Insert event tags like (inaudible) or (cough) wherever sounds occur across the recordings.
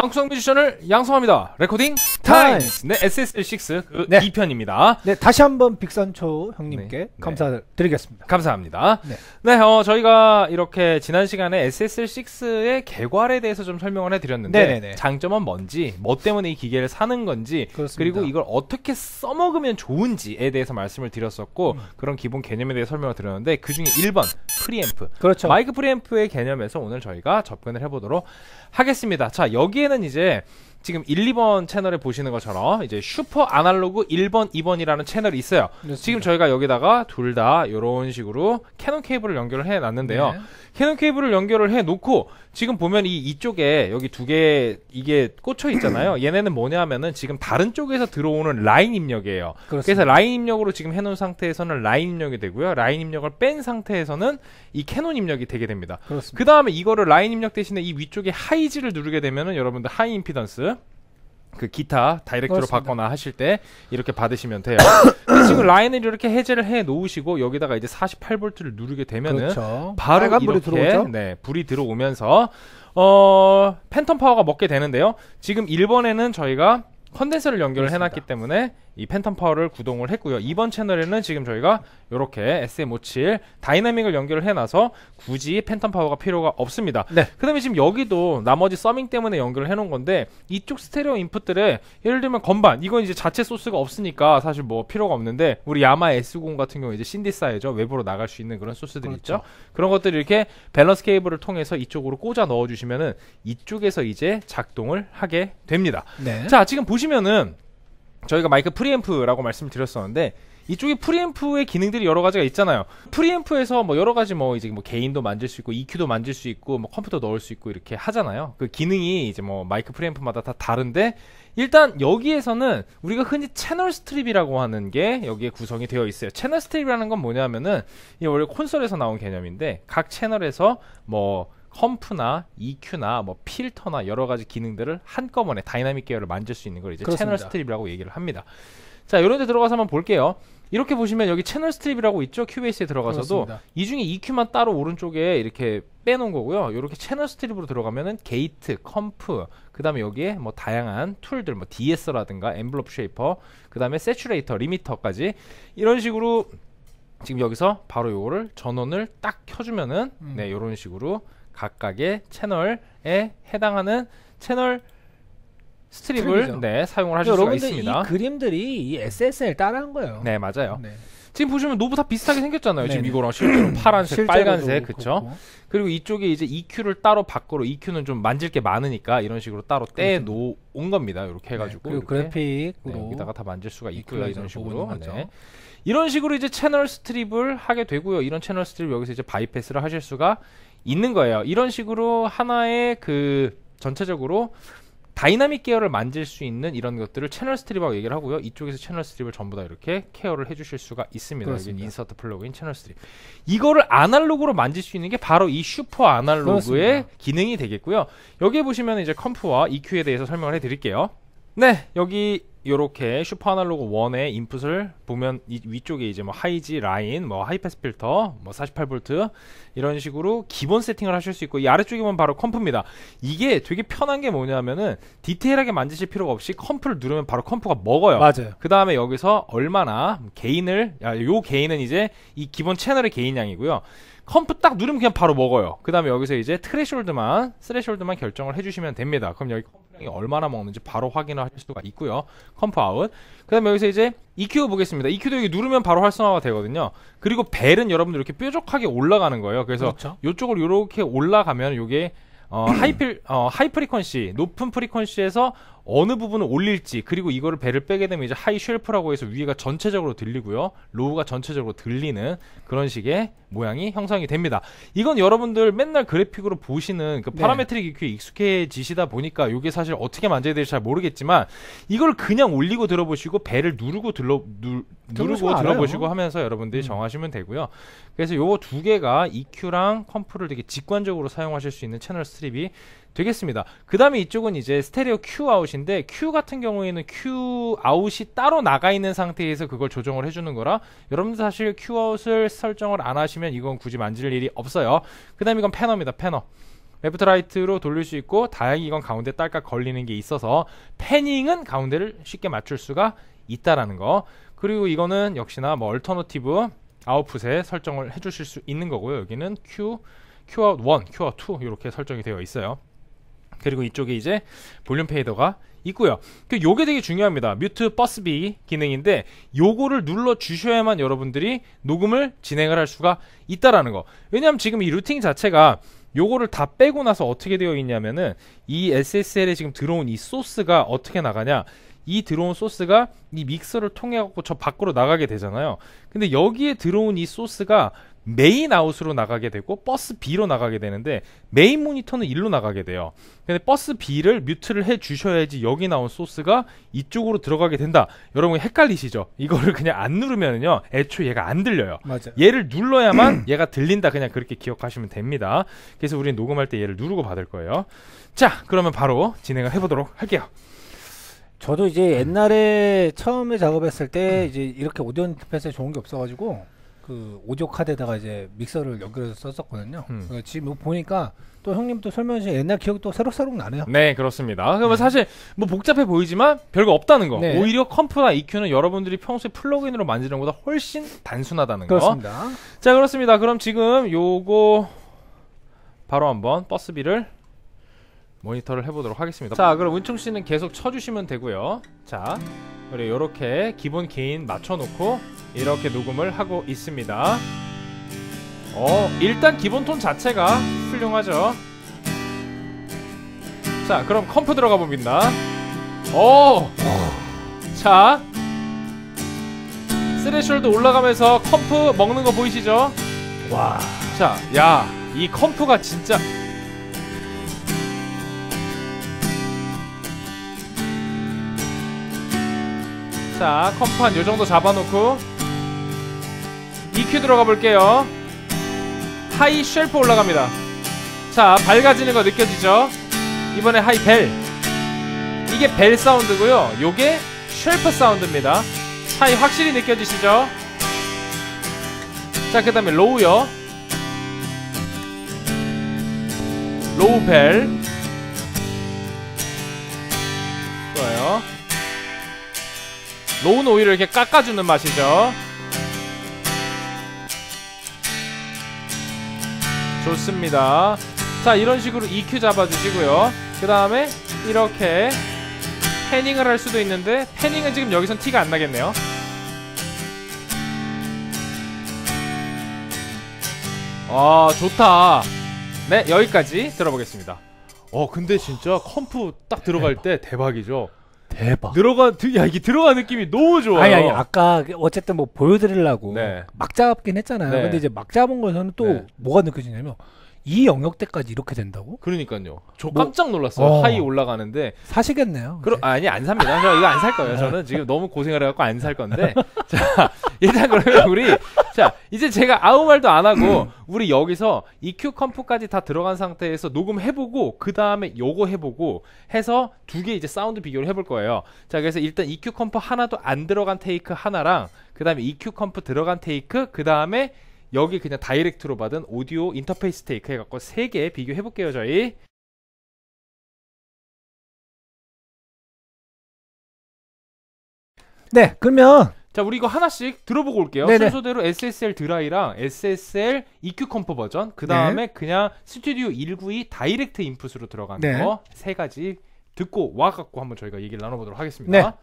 방구 뮤지션을 양성합니다. 레코딩 타임. 네, SSL6 그 네. 2편입니다. 네, 다시 한번 빅산초 형님께 네, 네. 감사드리겠습니다. 감사합니다. 네, 네 어, 저희가 이렇게 지난 시간에 SSL6의 개괄에 대해서 좀 설명을 해드렸는데 네네네. 네, 네. 장점은 뭔지, 뭐 때문에 이 기계를 사는 건지, 그렇습니다. 그리고 이걸 어떻게 써먹으면 좋은지에 대해서 말씀을 드렸었고 음. 그런 기본 개념에 대해 설명을 드렸는데 그 중에 1번 프리앰프. 그렇죠. 마이크 프리앰프의 개념에서 오늘 저희가 접근을 해보도록 하겠습니다. 자, 여기에 이제 지금 1, 2번 채널에 보시는 것처럼 이제 슈퍼 아날로그 1번, 2번이라는 채널이 있어요. 그렇습니다. 지금 저희가 여기다가 둘 다 이런 식으로 캐논 케이블을 연결을 해 놨는데요. 네. 캐논 케이블을 연결을 해 놓고 지금 보면 이 이쪽에 여기 두 개 이게 꽂혀 있잖아요. (clears throat) 얘네는 뭐냐면은 지금 다른 쪽에서 들어오는 라인 입력이에요. 그렇습니다. 그래서 라인 입력으로 지금 해 놓은 상태에서는 라인 입력이 되고요. 라인 입력을 뺀 상태에서는 이 캐논 입력이 되게 됩니다. 그 다음에 이거를 라인 입력 대신에 이 위쪽에 하이지를 누르게 되면은 여러분들 하이 임피던스 그 기타 다이렉트로 받거나 하실 때 이렇게 받으시면 돼요. 지금 (coughs) 그 라인을 이렇게 해제를 해 놓으시고 여기다가 이제 4 8볼를 누르게 되면은 그렇죠. 바로 이렇게 불이 들어오죠? 네, 불이 들어오면서 어, 팬텀 파워가 먹게 되는데요. 지금 1번에는 저희가 컨덴서를 연결을 해놨기 때문에 이 팬텀 파워를 구동을 했고요. 이번 채널에는 지금 저희가 이렇게 SM57 다이나믹을 연결을 해놔서 굳이 팬텀 파워가 필요가 없습니다. 네. 그 다음에 지금 여기도 나머지 서밍 때문에 연결을 해놓은 건데 이쪽 스테레오 인풋들에 예를 들면 건반 이건 이제 자체 소스가 없으니까 사실 뭐 필요가 없는데 우리 야마 S0 같은 경우 이제 신디사이저 외부로 나갈 수 있는 그런 소스들 그렇죠 있죠. 그런 것들 이렇게 밸런스 케이블을 통해서 이쪽으로 꽂아 넣어주시면은 이쪽에서 이제 작동을 하게 됩니다. 네. 자 지금 보시 보시면은 저희가 마이크 프리앰프라고 말씀을 드렸었는데 이쪽에 프리앰프의 기능들이 여러 가지가 있잖아요. 프리앰프에서 뭐 여러 가지 뭐 이제 뭐 개인도 만질 수 있고 EQ도 만질 수 있고 뭐 컴퓨터 넣을 수 있고 이렇게 하잖아요. 그 기능이 이제 뭐 마이크 프리앰프마다 다 다른데 일단 여기에서는 우리가 흔히 채널 스트립이라고 하는 게 여기에 구성이 되어 있어요. 채널 스트립이라는 건 뭐냐면은 이게 원래 콘솔에서 나온 개념인데 각 채널에서 뭐 펌프나 EQ나 뭐 필터나 여러 가지 기능들을 한꺼번에 다이나믹 계열을 만질 수 있는 걸 이제 그렇습니다. 채널 스트립이라고 얘기를 합니다. 자, 이런 데 들어가서 한번 볼게요. 이렇게 보시면 여기 채널 스트립이라고 있죠. 큐베이스에 들어가서도 그렇습니다. 이 중에 EQ만 따로 오른쪽에 이렇게 빼놓은 거고요. 이렇게 채널 스트립으로 들어가면은 게이트, 컴프, 그다음에 여기에 뭐 다양한 툴들 뭐 DS라든가 엠블롭 쉐이퍼, 그다음에 세츄레이터, 리미터까지 이런 식으로 지금 여기서 바로 요거를 전원을 딱 켜주면은 음. 네, 요런 식으로 각각의 채널에 해당하는 채널 스트립을 네, 사용을 하실 그러니까 수가 여러분들 있습니이 그림들이 이 SSL 따라한 거예요. 네, 맞아요. 네. 지금 보시면 노브 다 비슷하게 생겼잖아요. 네네. 지금 이거랑 실제로 (clears throat) 파란색, 빨간색, 그쵸? 그리고 이쪽에 이제 EQ를 따로 밖으로 EQ는 좀 만질 게 많으니까 이런 식으로 따로 떼 그렇죠. 놓은 겁니다. 이렇게 네, 해가지고 네. 그리고 그래픽으로 네, 여기다가 다 만질 수가 e 있고요. 이런 식으로 네. 이런 식으로 이제 채널 스트립을 하게 되고요. 이런 채널 스트립 여기서 이제 바이패스를 하실 수가 있는 거예요. 이런 식으로 하나의 그 전체적으로 다이나믹 계열을 만질 수 있는 이런 것들을 채널 스트립하고 얘기를 하고요. 이쪽에서 채널 스트립을 전부 다 이렇게 케어를 해주실 수가 있습니다. 그렇습니다. 인서트 플러그인 채널 스트립. 이거를 아날로그로 만질 수 있는 게 바로 이 슈퍼 아날로그의 그렇습니다. 기능이 되겠고요. 여기 보시면 이제 컴프와 EQ에 대해서 설명을 해드릴게요. 네, 여기 이렇게 슈퍼 아날로그 1의 인풋을 보면 이 위쪽에 이제 뭐 하이지 라인, 뭐 하이패스 필터, 뭐 48V 이런 식으로 기본 세팅을 하실 수 있고 이 아래쪽에 보면 바로 컴프입니다. 이게 되게 편한 게 뭐냐면은 디테일하게 만지실 필요가 없이 컴프를 누르면 바로 컴프가 먹어요. 맞아요. 그 다음에 여기서 얼마나 개인을 야, 요 개인은 이제 이 기본 채널의 개인 양이고요. 컴프 딱 누르면 그냥 바로 먹어요. 그 다음에 여기서 이제 트레숄드만, 트레숄드만 결정을 해주시면 됩니다. 그럼 여기 컴프량이 얼마나 먹는지 바로 확인을 할 수가 있고요. 컴프 아웃. 그 다음에 여기서 이제 EQ 보겠습니다. EQ도 여기 누르면 바로 활성화가 되거든요. 그리고 벨은 여러분들 이렇게 뾰족하게 올라가는 거예요. 그래서 그렇죠. 이쪽으로 이렇게 올라가면 이게 어, 하이필, 어, 하이 프리퀀시, 높은 프리퀀시에서 어느 부분을 올릴지 그리고 이거를 배를 빼게 되면 이제 하이 쉘프라고 해서 위가 에 전체적으로 들리고요 로우가 전체적으로 들리는 그런 식의 모양이 형성이 됩니다 이건 여러분들 맨날 그래픽으로 보시는 그 네. 파라메트릭 EQ에 익숙해지시다 보니까 이게 사실 어떻게 만져야 될지 잘 모르겠지만 이걸 그냥 올리고 들어보시고 배를 누르고 들러, 누, 누르고 들어보시고 알아요. 하면서 여러분들이 음. 정하시면 되고요 그래서 요 두 개가 EQ랑 컴프를 되게 직관적으로 사용하실 수 있는 채널 스트립이 되겠습니다. 그 다음에 이쪽은 이제 스테레오 Q 아웃인데 Q 같은 경우에는 Q 아웃이 따로 나가 있는 상태에서 그걸 조정을 해주는 거라 여러분들 사실 Q 아웃을 설정을 안 하시면 이건 굳이 만질 일이 없어요. 그 다음 에 이건 패너입니다. 패너. 레프트 라이트로 돌릴 수 있고 다행히 이건 가운데 딸깍 걸리는 게 있어서 패닝은 가운데를 쉽게 맞출 수가 있다라는 거 그리고 이거는 역시나 뭐 얼터너티브 아웃풋에 설정을 해주실 수 있는 거고요 여기는 Q, q o u 1, q o u 2 이렇게 설정이 되어 있어요 그리고 이쪽에 이제 볼륨 페이더가 있고요. 그 요게 되게 중요합니다. 뮤트 버스비 기능인데 요거를 눌러 주셔야만 여러분들이 녹음을 진행을 할 수가 있다라는 거. 왜냐하면 지금 이 루팅 자체가 요거를 다 빼고 나서 어떻게 되어 있냐면은 이 SSL에 지금 들어온 이 소스가 어떻게 나가냐? 이 들어온 소스가 이 믹서를 통해 갖고 저 밖으로 나가게 되잖아요. 근데 여기에 들어온 이 소스가 메인 아웃으로 나가게 되고 버스 B로 나가게 되는데 메인 모니터는 1로 나가게 돼요. 근데 버스 B를 뮤트를 해 주셔야지 여기 나온 소스가 이쪽으로 들어가게 된다. 여러분 헷갈리시죠? 이거를 그냥 안누르면요 애초에 얘가 안 들려요. 맞아. 요 얘를 눌러야만 (clears throat) 얘가 들린다. 그냥 그렇게 기억하시면 됩니다. 그래서 우리는 녹음할 때 얘를 누르고 받을 거예요. 자, 그러면 바로 진행을 해 보도록 할게요. 저도 이제 옛날에 처음에 작업했을 때 이제 이렇게 오디오 인터페이스에 좋은 게 없어가지고 그 오디오 카드에다가 이제 믹서를 연결해서 썼었거든요. 음. 그러니까 지금 보니까 또 형님 또 설명해 주신 옛날 기억도 새록새록 나네요. 네, 그렇습니다. 그러면 그러니까 네. 사실 뭐 복잡해 보이지만 별거 없다는 거. 네. 오히려 컴프나 EQ는 여러분들이 평소에 플러그인으로 만지는 것보다 훨씬 단순하다는 그렇습니다. 거. 그렇습니다. 자, 그렇습니다. 그럼 지금 요거 바로 한번 버스비를 모니터를 해보도록 하겠습니다. 자, 그럼 은총 씨는 계속 쳐주시면 되고요. 자, 그리고 이렇게 기본 개인 맞춰놓고 이렇게 녹음을 하고 있습니다 어 일단 기본 톤 자체가 훌륭하죠 자 그럼 컴프 들어가 봅니다 오자 어! 쓰레셜홀도 올라가면서 컴프 먹는 거 보이시죠? 와. 자, 야, 이 컴프가 진짜. 자, 컴프 한요 정도 잡아놓고 EQ 들어가 볼게요 하이 쉘프 올라갑니다 자 밝아지는 거 느껴지죠 이번에 하이 벨 이게 벨 사운드고요 요게 쉘프 사운드입니다 차이 확실히 느껴지시죠 자그 다음에 로우요 로우 벨 좋아요 로우오일을 이렇게 깎아주는 맛이죠 좋습니다 자 이런 식으로 EQ 잡아주시고요 그 다음에 이렇게 패닝을 할 수도 있는데 패닝은 지금 여기선 티가 안 나겠네요 아 좋다 네 여기까지 들어보겠습니다 어 근데 진짜 컴프 딱 들어갈 네. 때 대박이죠 대박. 들어가 야 이게 들어간 느낌이 너무 좋아요. 아니 아니 아까 그 어쨌든 뭐 보여드리려고 네. 막 잡긴 했잖아요. 네. 근데 이제 막 잡은 거에서는 또 네. 뭐가 느껴지냐면 이 영역대까지 이렇게 된다고? 그러니까요. 저 뭐, 깜짝 놀랐어요. 어. 하이 올라가는데. 사시겠네요. 그럼 아니 안 삽니다. 저 이거 안 살 거예요. 저는 지금 너무 고생을 해갖고 안 살 건데. (laughs) 자 일단 그러면 우리 자 이제 제가 아무 말도 안 하고 음. 우리 여기서 EQ 컴프까지 다 들어간 상태에서 녹음해보고 그 다음에 요거 해보고 해서 두 개 이제 사운드 비교를 해볼 거예요. 자 그래서 일단 EQ 컴프 하나도 안 들어간 테이크 하나랑 그 다음에 EQ 컴프 들어간 테이크 그 다음에 여기 그냥 다이렉트로 받은 오디오 인터페이스 테이크 해갖고 3개 비교해볼게요 저희 네 그러면 자 우리 이거 하나씩 들어보고 올게요 네네. 순서대로 SSL 드라이랑 SSL EQ 컴포 버전 그 네. 다음에 네. 그냥 스튜디오 192 다이렉트 인풋으로 들어가는 네. 거세 가지 듣고 와갖고 한번 저희가 얘기를 나눠보도록 하겠습니다 네.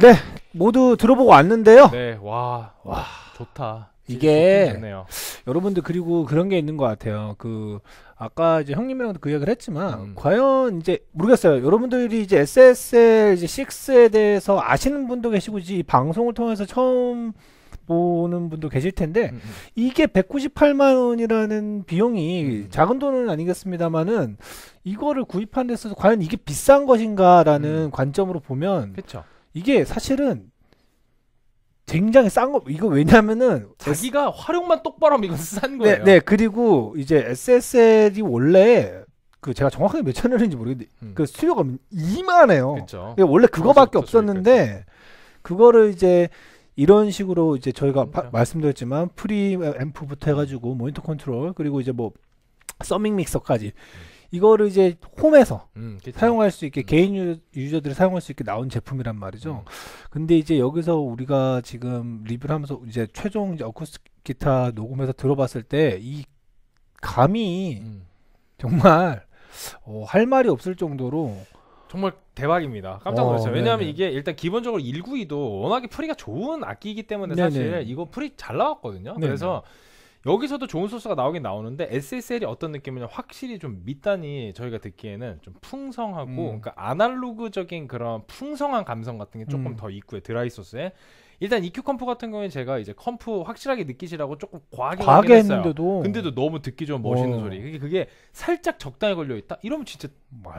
네, 모두 들어보고 왔는데요. 네, 와, 와, 좋다. 이게 여러분들 그리고 그런 게 있는 것 같아요. 그 아까 이제 형님이랑도 그 얘기를 했지만 음. 과연 이제 모르겠어요. 여러분들이 이제 SSL 이제 6에 대해서 아시는 분도 계시고 이 방송을 통해서 처음 보는 분도 계실 텐데 음. 음. 이게 198만 원이라는 비용이 음. 음. 작은 돈은 아니겠습니다만은 이거를 구입한 데 있어서 과연 이게 비싼 것인가라는 음. 관점으로 보면 그렇죠. 이게 사실은 굉장히 싼 거 이거 왜냐면은 자기가 S... 활용만 똑바로 하면 이건 싼 네, 거예요. 네, 네, 그리고 이제 SSL이 원래 그 제가 정확하게 몇천 원인지 모르겠는데 음. 그 수요가 이만해요. 그쵸. 원래 그거밖에 그쵸, 그렇죠, 그렇죠, 없었는데 그쵸. 그렇죠. 그거를 이제 이런 식으로 이제 저희가 바, 말씀드렸지만 프리 앰프부터 해가지고 모니터 컨트롤 그리고 이제 뭐 서밍 믹서까지 음. 이거를 이제 홈에서 음, 그렇죠. 사용할 수 있게 음. 개인 유저, 들이 사용할 수 있게 나온 제품이란 말이죠. 음. 근데 이제 여기서 우리가 지금 리뷰를 하면서 이제 최종 이제 어쿠스틱 기타 녹음해서 들어봤을 때 이 감이 음. 정말 어, 할 말이 없을 정도로 정말 대박입니다. 깜짝 어, 놀랐어요. 왜냐하면 네네. 이게 일단 기본적으로 192도 워낙에 프리가 좋은 악기이기 때문에 사실 이거 프리 잘 나왔거든요. 네네. 그래서 여기서도 좋은 소스가 나오긴 나오는데 SSL이 어떤 느낌이냐 확실히 좀 밑단이 저희가 듣기에는 좀 풍성하고 음. 그러니까 아날로그적인 그런 풍성한 감성 같은 게 조금 음. 더 있고요 드라이 소스에 일단 EQ 컴프 같은 경우에 제가 이제 컴프 확실하게 느끼시라고 조금 과하게, 과하게 했는데도 근데도 너무 듣기 좀 멋있는 어. 소리. 그게, 그게 살짝 적당히 걸려 있다. 이러면 진짜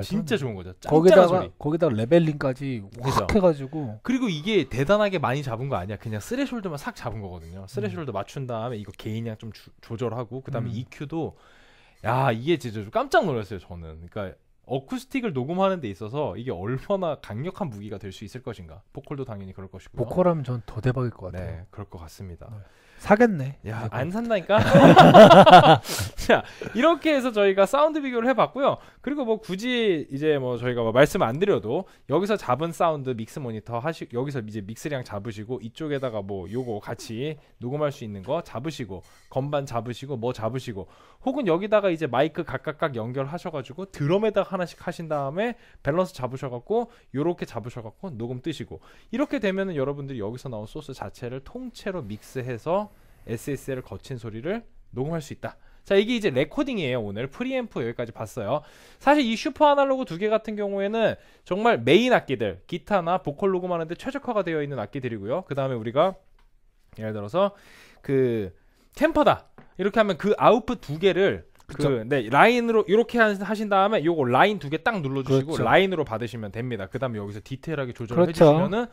진짜 좋은 거죠. 거기다가 소리. 거기다가 레벨링까지 확 해가지고 그리고 이게 대단하게 많이 잡은 거 아니야. 그냥 쓰레숄드만 싹 잡은 거거든요. 쓰레숄드 음. 맞춘 다음에 이거 개인량 좀 주, 조절하고 그다음에 음. EQ도 야 이게 진짜 좀 깜짝 놀랐어요 저는. 그러니까 어쿠스틱을 녹음하는 데 있어서 이게 얼마나 강력한 무기가 될 수 있을 것인가. 보컬도 당연히 그럴 것이고 보컬하면 전 더 대박일 것 같아요. 네, 그럴 것 같습니다. 네. 사겠네. 야, 안 산다니까. (laughs) (laughs) 자, 이렇게 해서 저희가 사운드 비교를 해봤고요. 그리고 뭐 굳이 이제 뭐 저희가 뭐 말씀 안 드려도 여기서 잡은 사운드 믹스 모니터 하시, 여기서 이제 믹스량 잡으시고 이쪽에다가 뭐 요거 같이 녹음할 수 있는 거 잡으시고 건반 잡으시고 뭐 잡으시고 혹은 여기다가 이제 마이크 각각각 연결하셔가지고 드럼에다 하나씩 하신 다음에 밸런스 잡으셔갖고 요렇게 잡으셔갖고 녹음 뜨시고 이렇게 되면은 여러분들이 여기서 나온 소스 자체를 통째로 믹스해서 s s l 거친 소리를 녹음할 수 있다. 자 이게 이제 레코딩이에요 오늘 프리앰프 여기까지 봤어요 사실 이 슈퍼 아날로그 두 개 같은 경우에는 정말 메인 악기들 기타나 보컬 녹음하는데 최적화가 되어 있는 악기들이고요 그 다음에 우리가 예를 들어서 그 캠퍼다 이렇게 하면 그 아웃풋 두 개를 그, 네, 라인으로 이렇게 하신 다음에 요거 라인 두 개 딱 눌러주시고 그렇죠. 라인으로 받으시면 됩니다. 그다음에 여기서 디테일하게 조절을 그렇죠. 해주시면은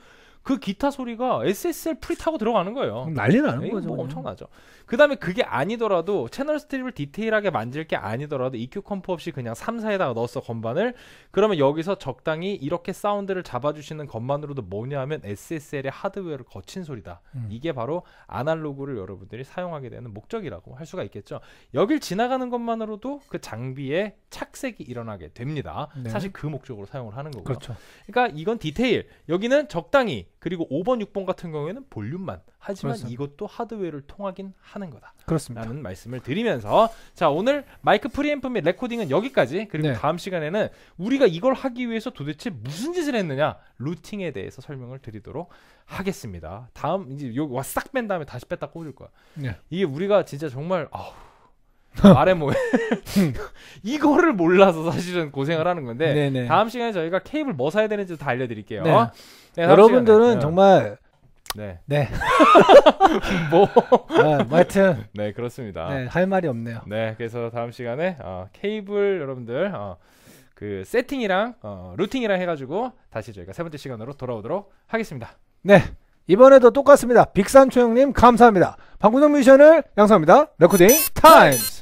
그 기타 소리가 SSL 프리 타고 들어가는 거예요. 난리 나는 거죠. 뭐 엄청나죠. 그 다음에 그게 아니더라도 채널 스트립을 디테일하게 만질 게 아니더라도 EQ 컴프 없이 그냥 3, 4에다가 넣었어 건반을. 그러면 여기서 적당히 이렇게 사운드를 잡아주시는 것만으로도 뭐냐 하면 SSL의 하드웨어를 거친 소리다. 음. 이게 바로 아날로그를 여러분들이 사용하게 되는 목적이라고 할 수가 있겠죠. 여길 지나가는 것만으로도 그 장비에 착색이 일어나게 됩니다. 네. 사실 그 목적으로 사용을 하는 거고요. 그렇죠. 그러니까 이건 디테일. 여기는 적당히 그리고 5번, 6번 같은 경우에는 볼륨만. 하지만 그렇습니다. 이것도 하드웨어를 통하긴 하는 거다. 그렇습니다. 라는 말씀을 드리면서 자, 오늘 마이크 프리앰프 및 레코딩은 여기까지. 그리고 네. 다음 시간에는 우리가 이걸 하기 위해서 도대체 무슨 짓을 했느냐 루팅에 대해서 설명을 드리도록 하겠습니다. 다음 이제 요거 싹뺀 다음에 다시 뺐다 꽂을 거야. 네. 이게 우리가 진짜 정말 아우 아, 말해 뭐해. (laughs) 이거를 몰라서 사실은 고생을 하는 건데 네네. 다음 시간에 저희가 케이블 뭐 사야 되는지 다 알려드릴게요. 네. 네, 여러분들은 시 정말 네. 네. (laughs) 뭐. 아, 뭐 하여튼. 네, 그렇습니다. 네, 할 말이 없네요. 네, 그래서 다음 시간에 어, 케이블 여러분들 어, 그 세팅이랑 어, 루팅이랑 해가지고 다시 저희가 세 번째 시간으로 돌아오도록 하겠습니다. 네. 이번에도 똑같습니다. 빅산초형님 감사합니다. 방구석 지션을 양성합니다. 레코딩 타임스!